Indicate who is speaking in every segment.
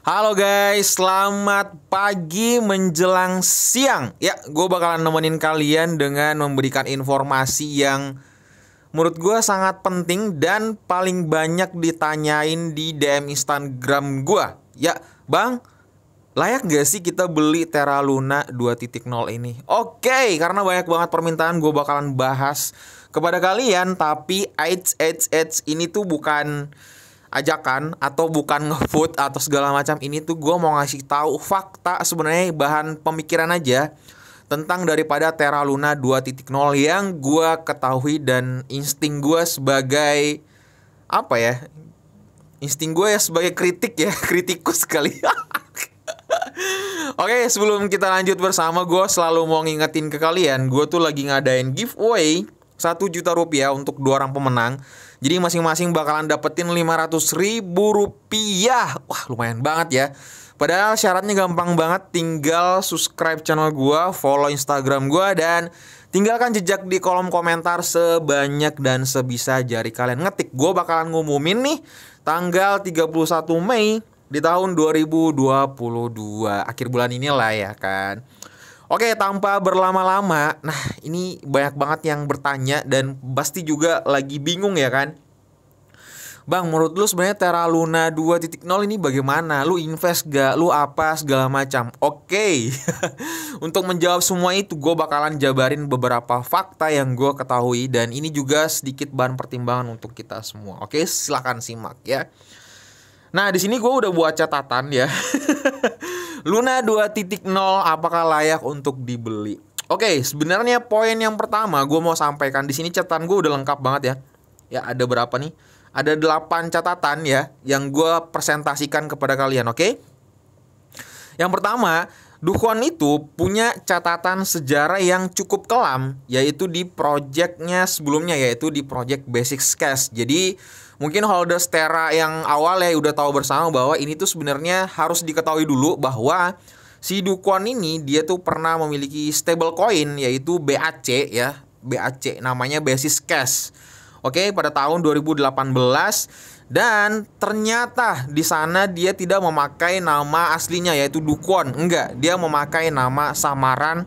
Speaker 1: Halo guys, selamat pagi menjelang siang. Ya, gue bakalan nemenin kalian dengan memberikan informasi yang menurut gue sangat penting dan paling banyak ditanyain di DM Instagram gue. Ya, bang, layak gak sih kita beli Terra Luna 2.0 ini? Oke, okay, karena banyak banget permintaan gue bakalan bahas kepada kalian. Tapi, ads, ads, ads ini tuh bukan ajakan atau bukan ngefood atau segala macam ini tuh gue mau ngasih tahu fakta sebenarnya bahan pemikiran aja tentang daripada Terra Luna 2.0 yang gue ketahui dan insting gue sebagai apa ya insting gue ya sebagai kritik ya kritikus sekali Oke sebelum kita lanjut bersama gue selalu mau ngingetin ke kalian gue tuh lagi ngadain giveaway satu juta rupiah untuk dua orang pemenang jadi masing-masing bakalan dapetin 500 ribu rupiah. Wah lumayan banget ya. Padahal syaratnya gampang banget, tinggal subscribe channel gue, follow Instagram gue, dan tinggalkan jejak di kolom komentar sebanyak dan sebisa jari kalian ngetik. Gue bakalan ngumumin nih tanggal 31 Mei di tahun 2022 akhir bulan inilah ya kan. Oke, tanpa berlama-lama, nah ini banyak banget yang bertanya dan pasti juga lagi bingung ya kan? Bang, menurut lu sebenarnya Terra Luna 2.0 ini bagaimana? Lu invest gak? Lu apa? Segala macam. Oke. Untuk menjawab semua itu, gue bakalan jabarin beberapa fakta yang gue ketahui dan ini juga sedikit bahan pertimbangan untuk kita semua. Oke, silahkan simak ya. Nah, di sini gue udah buat catatan ya. Luna 2.0 apakah layak untuk dibeli? Oke, okay, sebenarnya poin yang pertama gue mau sampaikan di sini catatan gue udah lengkap banget ya. Ya ada berapa nih? Ada 8 catatan ya yang gue presentasikan kepada kalian, oke? Okay? Yang pertama, Duhuan itu punya catatan sejarah yang cukup kelam, yaitu di projectnya sebelumnya, yaitu di project Basic Cash. Jadi mungkin holder Stera yang awal ya udah tahu bersama bahwa ini tuh sebenarnya harus diketahui dulu bahwa si Dukwon ini dia tuh pernah memiliki stable coin yaitu BAC ya. BAC namanya Basis Cash. Oke, pada tahun 2018 dan ternyata di sana dia tidak memakai nama aslinya yaitu Dukwon. Enggak, dia memakai nama samaran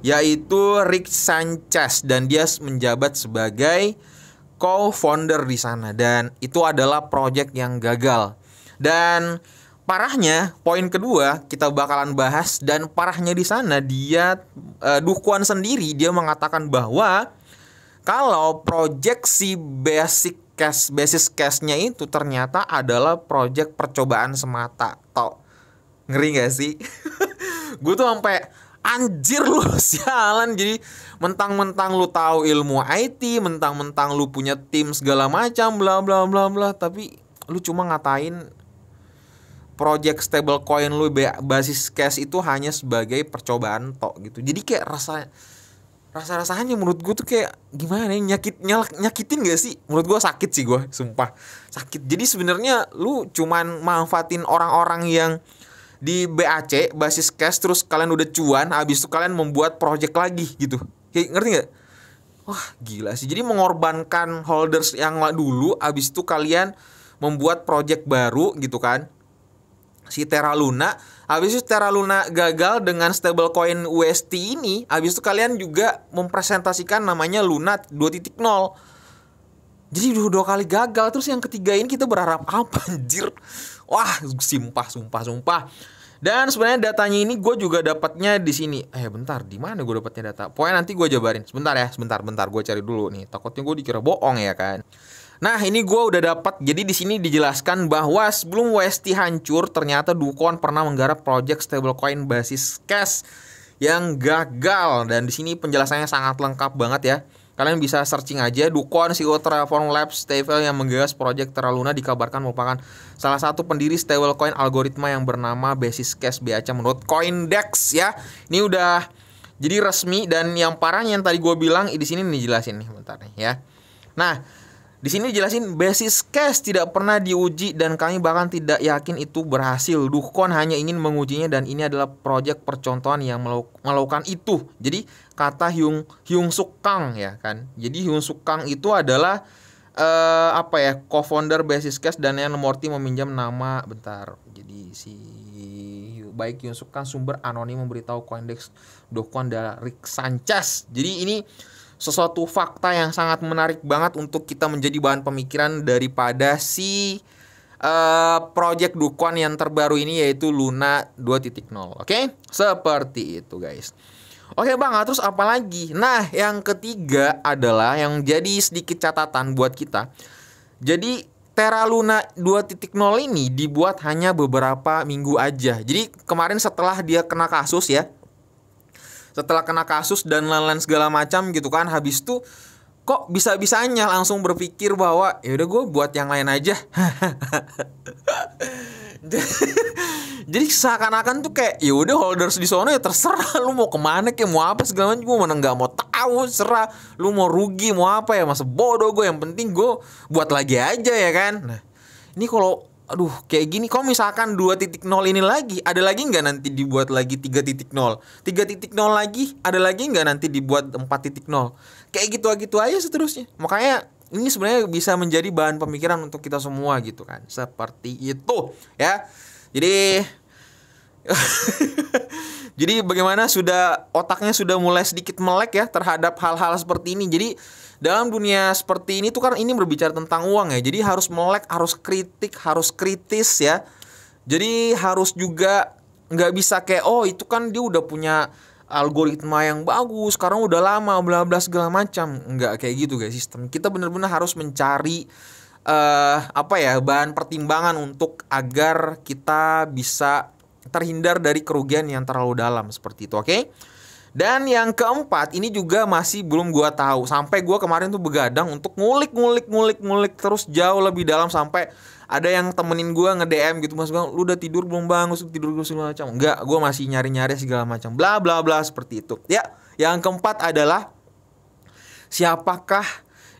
Speaker 1: yaitu Rick Sanchez dan dia menjabat sebagai co-founder di sana dan itu adalah project yang gagal. Dan parahnya poin kedua kita bakalan bahas dan parahnya di sana dia uh, Dukuan sendiri dia mengatakan bahwa kalau proyeksi basic cash basis cashnya itu ternyata adalah project percobaan semata. toh Ngeri gak sih? gue tuh sampai anjir lu sialan jadi mentang-mentang lu tahu ilmu IT mentang-mentang lu punya tim segala macam bla bla bla bla tapi lu cuma ngatain project stablecoin lu basis cash itu hanya sebagai percobaan tok gitu jadi kayak rasa rasa rasanya menurut gue tuh kayak gimana nih ya? nyakit nyalak, nyakitin gak sih menurut gua sakit sih gua, sumpah sakit jadi sebenarnya lu cuman manfaatin orang-orang yang di BAC basis cash terus kalian udah cuan habis itu kalian membuat project lagi gitu kayak ngerti nggak wah gila sih jadi mengorbankan holders yang dulu habis itu kalian membuat project baru gitu kan si Terra Luna habis itu Terra Luna gagal dengan stablecoin UST ini habis itu kalian juga mempresentasikan namanya Luna 2.0 jadi dua kali gagal terus yang ketiga ini kita berharap apa anjir Wah, simpah, sumpah, sumpah. Dan sebenarnya datanya ini gue juga dapatnya di sini. Eh bentar, di mana gue dapatnya data? Pokoknya nanti gue jabarin. Sebentar ya, sebentar, bentar. Gue cari dulu nih. Takutnya gue dikira bohong ya kan. Nah, ini gue udah dapat. Jadi di sini dijelaskan bahwa sebelum WST hancur, ternyata Dukon pernah menggarap project stablecoin basis cash yang gagal. Dan di sini penjelasannya sangat lengkap banget ya. Kalian bisa searching aja Dukon CEO Terraform Labs TFL yang menggagas proyek Terra dikabarkan merupakan salah satu pendiri stablecoin algoritma yang bernama Basis Cash BAC menurut Coindex ya. Ini udah jadi resmi dan yang parahnya yang tadi gue bilang di sini nih jelasin nih bentar nih ya. Nah, di sini jelasin, basis cash tidak pernah diuji dan kami bahkan tidak yakin itu berhasil. Dukon hanya ingin mengujinya dan ini adalah proyek percontohan yang melakukan itu. Jadi kata Hyung Hyung Suk Kang ya kan. Jadi Hyung Suk Kang itu adalah eh, apa ya co-founder basis cash dan yang Morty meminjam nama bentar. Jadi si baik Hyung Suk Kang sumber anonim memberitahu Coindex Dukon dari Rick Sanchez. Jadi ini sesuatu fakta yang sangat menarik banget untuk kita menjadi bahan pemikiran daripada si uh, project Dukuan yang terbaru ini yaitu Luna 2.0. Oke? Okay? Seperti itu, guys. Oke, okay, Bang, ah, terus apa lagi? Nah, yang ketiga adalah yang jadi sedikit catatan buat kita. Jadi Terra Luna 2.0 ini dibuat hanya beberapa minggu aja. Jadi kemarin setelah dia kena kasus ya, setelah kena kasus dan lain-lain segala macam gitu kan habis itu kok bisa-bisanya langsung berpikir bahwa ya udah gue buat yang lain aja jadi seakan-akan tuh kayak ya udah holders di sana ya terserah lu mau kemana kayak mau apa segala macam gue mana nggak mau tahu serah lu mau rugi mau apa ya masa bodoh gue yang penting gue buat lagi aja ya kan nah ini kalau aduh kayak gini kok misalkan 2.0 ini lagi ada lagi nggak nanti dibuat lagi 3.0 3.0 lagi ada lagi nggak nanti dibuat 4.0 kayak gitu-gitu aja seterusnya makanya ini sebenarnya bisa menjadi bahan pemikiran untuk kita semua gitu kan seperti itu ya jadi jadi bagaimana sudah otaknya sudah mulai sedikit melek ya terhadap hal-hal seperti ini jadi dalam dunia seperti ini tuh kan ini berbicara tentang uang ya. Jadi harus melek, harus kritik, harus kritis ya. Jadi harus juga nggak bisa kayak oh itu kan dia udah punya algoritma yang bagus, sekarang udah lama bla bla segala macam. Nggak kayak gitu guys sistem. Kita benar-benar harus mencari uh, apa ya bahan pertimbangan untuk agar kita bisa terhindar dari kerugian yang terlalu dalam seperti itu, oke? Okay? Dan yang keempat ini juga masih belum gua tahu. Sampai gua kemarin tuh begadang untuk ngulik ngulik ngulik ngulik terus jauh lebih dalam sampai ada yang temenin gua nge-DM gitu Mas Bang, lu udah tidur belum Bang? Usuk tidur gue segala macam. Enggak, gua masih nyari-nyari segala macam. Bla bla bla seperti itu. Ya, yang keempat adalah siapakah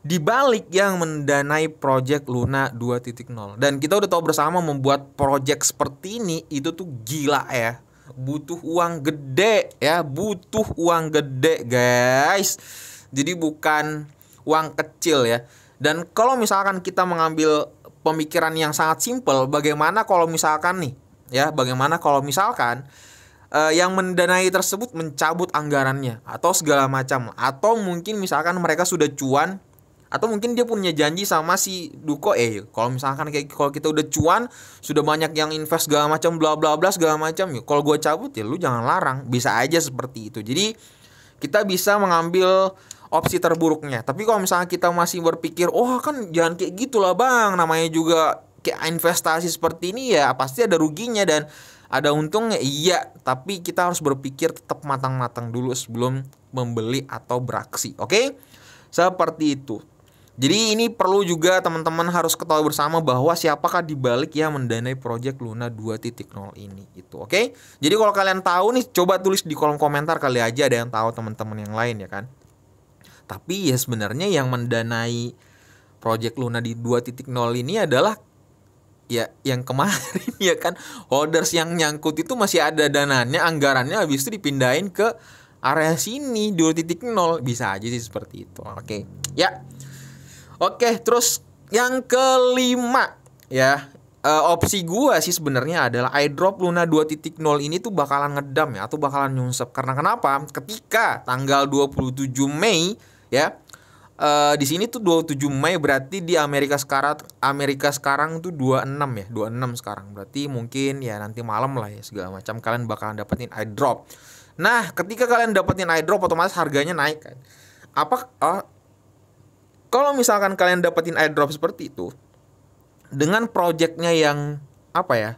Speaker 1: di balik yang mendanai Project Luna 2.0. Dan kita udah tahu bersama membuat project seperti ini itu tuh gila ya butuh uang gede ya, butuh uang gede, guys. Jadi bukan uang kecil ya. Dan kalau misalkan kita mengambil pemikiran yang sangat simpel, bagaimana kalau misalkan nih, ya, bagaimana kalau misalkan eh, yang mendanai tersebut mencabut anggarannya atau segala macam, atau mungkin misalkan mereka sudah cuan atau mungkin dia punya janji sama si Duko eh kalau misalkan kayak kalau kita udah cuan sudah banyak yang invest segala macam bla bla bla segala macam ya kalau gue cabut ya lu jangan larang bisa aja seperti itu jadi kita bisa mengambil opsi terburuknya tapi kalau misalnya kita masih berpikir oh kan jangan kayak gitulah bang namanya juga kayak investasi seperti ini ya pasti ada ruginya dan ada untungnya iya tapi kita harus berpikir tetap matang-matang dulu sebelum membeli atau beraksi oke okay? seperti itu jadi ini perlu juga teman-teman harus ketahui bersama bahwa siapakah dibalik yang mendanai proyek Luna 2.0 ini gitu, oke. Okay? Jadi kalau kalian tahu nih coba tulis di kolom komentar kali aja ada yang tahu teman-teman yang lain ya kan. Tapi ya sebenarnya yang mendanai proyek Luna di 2.0 ini adalah ya yang kemarin ya kan holders yang nyangkut itu masih ada dananya anggarannya habis itu dipindahin ke area sini 2.0 bisa aja sih seperti itu. Oke. Okay. Ya. Oke, terus yang kelima ya, uh, opsi gua sih sebenarnya adalah iDrop Luna 2.0 ini tuh bakalan ngedam ya atau bakalan nyungsep. Karena kenapa? Ketika tanggal 27 Mei ya, uh, di sini tuh 27 Mei berarti di Amerika sekarang Amerika sekarang tuh 26 ya, 26 sekarang. Berarti mungkin ya nanti malam lah ya segala macam kalian bakalan dapetin iDrop. Nah, ketika kalian dapetin iDrop otomatis harganya naik kan. Apa uh, kalau misalkan kalian dapetin airdrop seperti itu dengan projectnya yang apa ya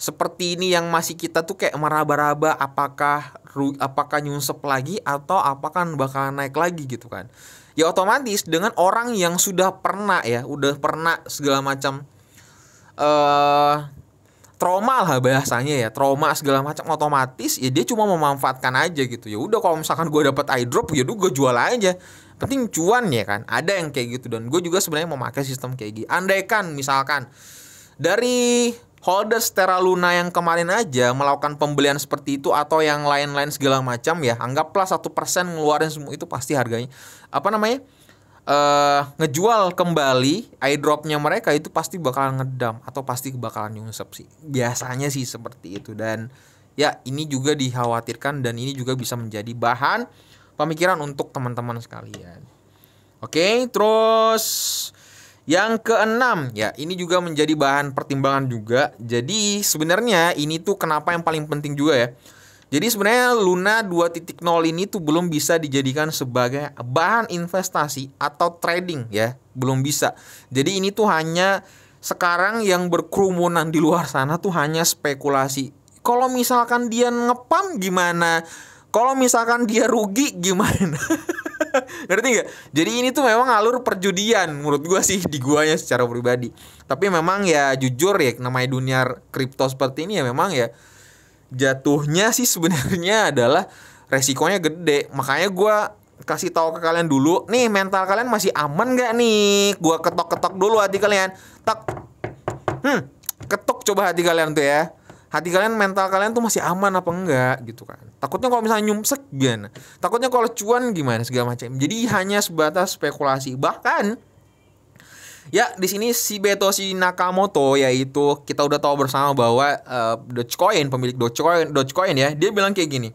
Speaker 1: seperti ini yang masih kita tuh kayak meraba-raba apakah apakah nyunsep lagi atau apakah bakal naik lagi gitu kan ya otomatis dengan orang yang sudah pernah ya udah pernah segala macam uh, trauma lah bahasanya ya trauma segala macam otomatis ya dia cuma memanfaatkan aja gitu ya udah kalau misalkan gue dapat eyedrop ya udah gue jual aja penting cuan ya kan ada yang kayak gitu dan gue juga sebenarnya mau pakai sistem kayak gini andaikan misalkan dari holder Terra Luna yang kemarin aja melakukan pembelian seperti itu atau yang lain-lain segala macam ya anggaplah satu persen ngeluarin semua itu pasti harganya apa namanya uh, ngejual kembali airdropnya mereka itu pasti bakalan ngedam atau pasti bakalan nyungsep sih biasanya sih seperti itu dan ya ini juga dikhawatirkan dan ini juga bisa menjadi bahan pemikiran untuk teman-teman sekalian. Oke, terus yang keenam, ya ini juga menjadi bahan pertimbangan juga. Jadi sebenarnya ini tuh kenapa yang paling penting juga ya. Jadi sebenarnya Luna 2.0 ini tuh belum bisa dijadikan sebagai bahan investasi atau trading ya, belum bisa. Jadi ini tuh hanya sekarang yang berkerumunan di luar sana tuh hanya spekulasi. Kalau misalkan dia ngepam gimana? Kalau misalkan dia rugi gimana? Ngerti nggak? Jadi ini tuh memang alur perjudian menurut gua sih di guanya secara pribadi. Tapi memang ya jujur ya namanya dunia kripto seperti ini ya memang ya jatuhnya sih sebenarnya adalah resikonya gede. Makanya gua kasih tahu ke kalian dulu, nih mental kalian masih aman gak nih? Gua ketok-ketok dulu hati kalian. Tak. Hmm, ketuk coba hati kalian tuh ya hati kalian mental kalian tuh masih aman apa enggak gitu kan takutnya kalau misalnya nyumsek gimana takutnya kalau cuan gimana segala macam jadi hanya sebatas spekulasi bahkan Ya, di sini si Beto si Nakamoto yaitu kita udah tahu bersama bahwa uh, Dogecoin pemilik Dogecoin Dogecoin ya, dia bilang kayak gini.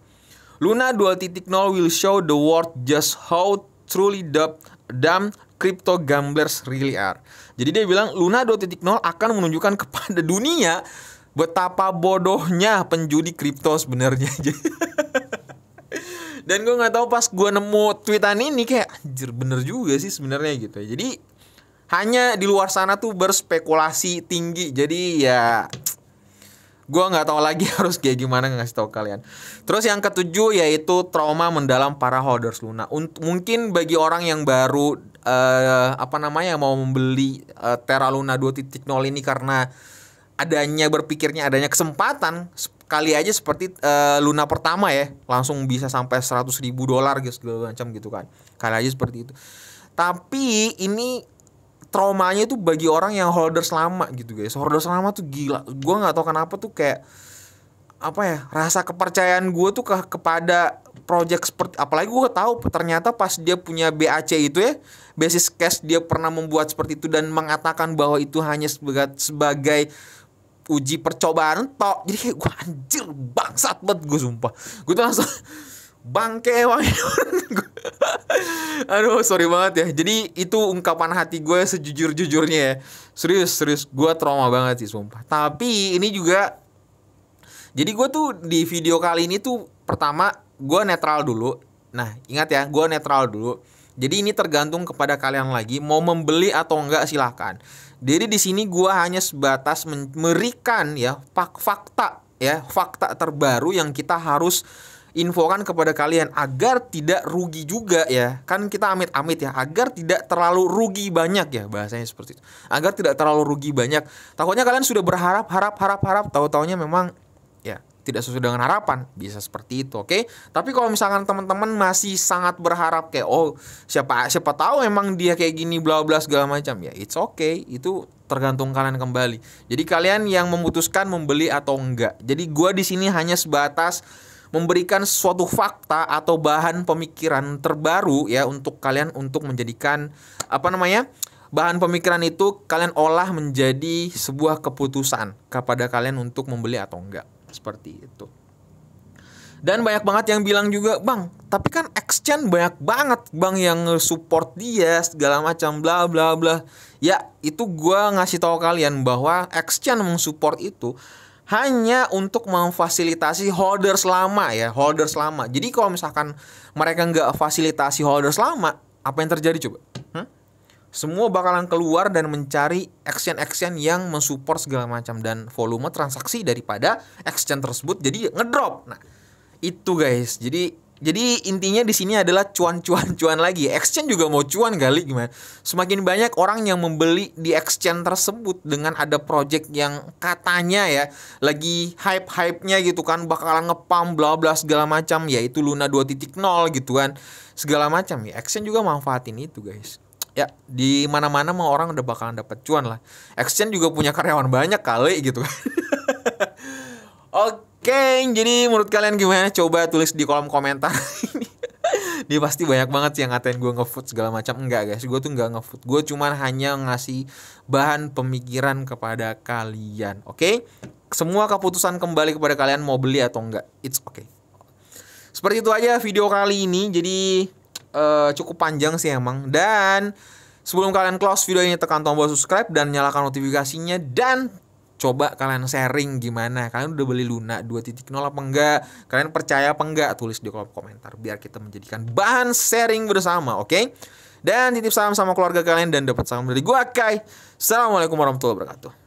Speaker 1: Luna 2.0 will show the world just how truly dumb, dumb crypto gamblers really are. Jadi dia bilang Luna 2.0 akan menunjukkan kepada dunia betapa bodohnya penjudi kripto sebenarnya dan gue nggak tahu pas gue nemu tweetan ini kayak anjir bener juga sih sebenarnya gitu jadi hanya di luar sana tuh berspekulasi tinggi jadi ya gue nggak tahu lagi harus kayak gimana ngasih tahu kalian terus yang ketujuh yaitu trauma mendalam para holders Luna untuk mungkin bagi orang yang baru uh, apa namanya mau membeli uh, Terra Luna 2.0 ini karena adanya berpikirnya adanya kesempatan kali aja seperti uh, Luna pertama ya langsung bisa sampai 100 ribu dolar gitu segala macam gitu kan kali aja seperti itu tapi ini traumanya itu bagi orang yang holder selama gitu guys holder selama tuh gila gue nggak tahu kenapa tuh kayak apa ya rasa kepercayaan gue tuh ke kepada project seperti apalagi gue tahu ternyata pas dia punya BAC itu ya basis cash dia pernah membuat seperti itu dan mengatakan bahwa itu hanya sebagai sebagai uji percobaan tok jadi kayak gue anjir bangsat banget gue sumpah gue tuh langsung bangke emang aduh sorry banget ya jadi itu ungkapan hati gue sejujur jujurnya ya serius serius gue trauma banget sih sumpah tapi ini juga jadi gue tuh di video kali ini tuh pertama gue netral dulu nah ingat ya gue netral dulu jadi ini tergantung kepada kalian lagi mau membeli atau enggak silahkan jadi di sini gua hanya sebatas memberikan ya fakta ya fakta terbaru yang kita harus infokan kepada kalian agar tidak rugi juga ya. Kan kita amit-amit ya, agar tidak terlalu rugi banyak ya bahasanya seperti itu. Agar tidak terlalu rugi banyak. Takutnya kalian sudah berharap harap harap harap tahu-taunya memang tidak sesuai dengan harapan bisa seperti itu oke okay? tapi kalau misalkan teman-teman masih sangat berharap kayak oh siapa siapa tahu emang dia kayak gini bla bla segala macam ya it's okay itu tergantung kalian kembali jadi kalian yang memutuskan membeli atau enggak jadi gua di sini hanya sebatas memberikan suatu fakta atau bahan pemikiran terbaru ya untuk kalian untuk menjadikan apa namanya bahan pemikiran itu kalian olah menjadi sebuah keputusan kepada kalian untuk membeli atau enggak seperti itu. Dan banyak banget yang bilang juga, "Bang, tapi kan exchange banyak banget bang yang support dia segala macam bla bla bla." Ya, itu gue ngasih tahu kalian bahwa exchange mensupport itu hanya untuk memfasilitasi holder selama ya, holder selama. Jadi kalau misalkan mereka nggak fasilitasi holder selama, apa yang terjadi coba? semua bakalan keluar dan mencari action-action yang mensupport segala macam dan volume transaksi daripada action tersebut jadi ngedrop. Nah, itu guys. Jadi jadi intinya di sini adalah cuan-cuan-cuan lagi. Exchange juga mau cuan kali gimana? Semakin banyak orang yang membeli di exchange tersebut dengan ada project yang katanya ya lagi hype-hype-nya gitu kan bakalan ngepam bla bla segala macam yaitu Luna 2.0 gitu kan. Segala macam ya. Exchange juga manfaatin itu guys ya di mana-mana mah orang udah bakalan dapat cuan lah. Exchange juga punya karyawan banyak kali gitu. kan Oke, jadi menurut kalian gimana? Coba tulis di kolom komentar ini. Dia pasti banyak banget sih yang ngatain gue ngefood segala macam. Enggak guys, gue tuh nggak ngefood. Gue cuman hanya ngasih bahan pemikiran kepada kalian. Oke? Okay? Semua keputusan kembali kepada kalian mau beli atau enggak. It's okay. Seperti itu aja video kali ini. Jadi uh, cukup panjang sih emang. Dan sebelum kalian close video ini tekan tombol subscribe dan nyalakan notifikasinya dan coba kalian sharing gimana kalian udah beli Luna 2.0 apa enggak kalian percaya apa enggak tulis di kolom komentar biar kita menjadikan bahan sharing bersama oke okay? dan titip salam sama keluarga kalian dan dapat salam dari gua Kai assalamualaikum warahmatullahi wabarakatuh